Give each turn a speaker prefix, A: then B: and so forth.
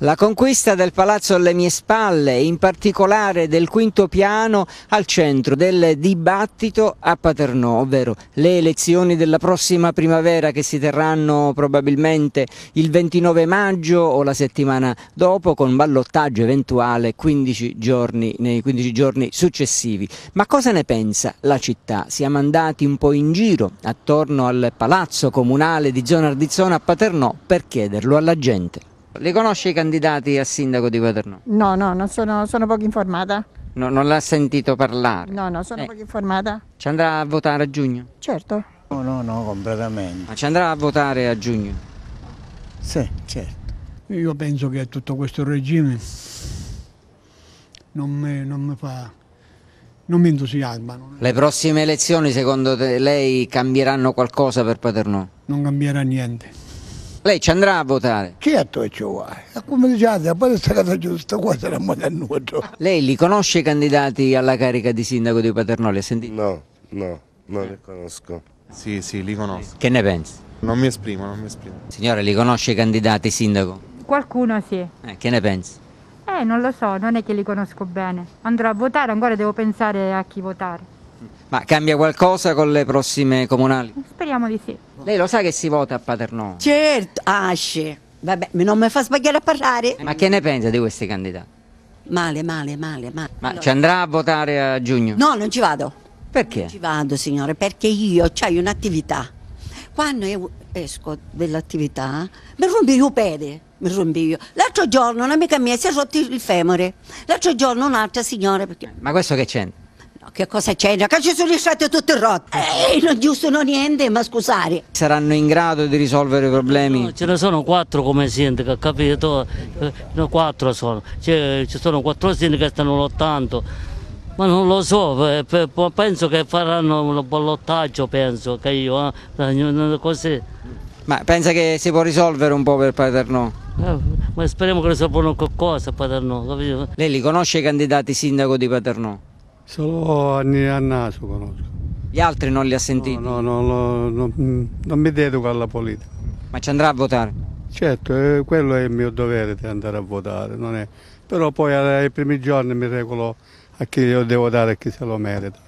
A: La conquista del palazzo alle mie spalle, in particolare del quinto piano, al centro del dibattito a Paternò, ovvero le elezioni della prossima primavera che si terranno probabilmente il 29 maggio o la settimana dopo con ballottaggio eventuale 15 giorni, nei 15 giorni successivi. Ma cosa ne pensa la città? Siamo andati un po' in giro attorno al palazzo comunale di zona Ardizzona a Paternò per chiederlo alla gente. Le conosce i candidati a sindaco di Paternò? No, no, non sono, sono poco informata. No, non l'ha sentito parlare? No, no, sono eh. poco informata. Ci andrà a votare a giugno? Certo. No, no, no, completamente. Ma ci andrà a votare a giugno? Sì, certo. Io penso che tutto questo regime non mi, non mi fa non mi entusiasmano. Le prossime elezioni secondo te, lei cambieranno qualcosa per Paternò? Non cambierà niente. Lei ci andrà a votare? Certo che ci vuole.
B: Come diciate, poi questa cosa giusta, qua sarà a nuoto.
A: Lei li conosce i candidati alla carica di sindaco di Paternò? Sentito? No, no, non li conosco. Sì, sì, li conosco. Che ne pensi? Non mi esprimo, non mi esprimo. Signore, li conosce i candidati sindaco?
B: Qualcuno sì.
A: Eh, che ne pensi?
B: Eh, non lo so, non è che li conosco bene. Andrò a votare, ancora devo pensare a chi votare.
A: Ma cambia qualcosa con le prossime comunali?
B: Speriamo di sì.
A: Lei lo sa che si vota a Paternò?
B: Certo, asce. Vabbè, non mi fa sbagliare a parlare. Ma che
A: ne pensa di questi candidati?
B: Male, male, male, male. Ma
A: allora. ci andrà a votare a giugno?
B: No, non ci vado. Perché? Non ci vado, signore, perché io ho un'attività. Quando io esco dell'attività, mi rompi io pede, mi rompi L'altro giorno un'amica mia si è rotto il femore, l'altro giorno un'altra signora. Perché...
A: Ma questo che c'entra?
B: Che cosa c'è? Che ci sono state tutte rotte? Ehi, non ci sono niente, ma scusate.
A: Saranno in grado di risolvere i problemi? No, ce ne sono quattro come sindaco, capito? No, quattro sono. Cioè, ci sono quattro sindaci che stanno lottando. Ma non lo so, eh, penso che faranno un ballottaggio, penso, che io, eh, così. Ma pensa che si può risolvere un po' per Paternò? Eh, ma speriamo che risolvono qualcosa a Paternò, capito? Lei li conosce i candidati sindaco di Paternò? Solo a, a naso conosco. Gli altri non li ha sentiti? No, no, no, no mm, non mi dedico alla politica. Ma ci andrà a votare? Certo, eh, quello è il mio
B: dovere di andare a votare, non è... però poi ai eh, primi giorni mi regolo a chi io devo dare e a chi se lo merita.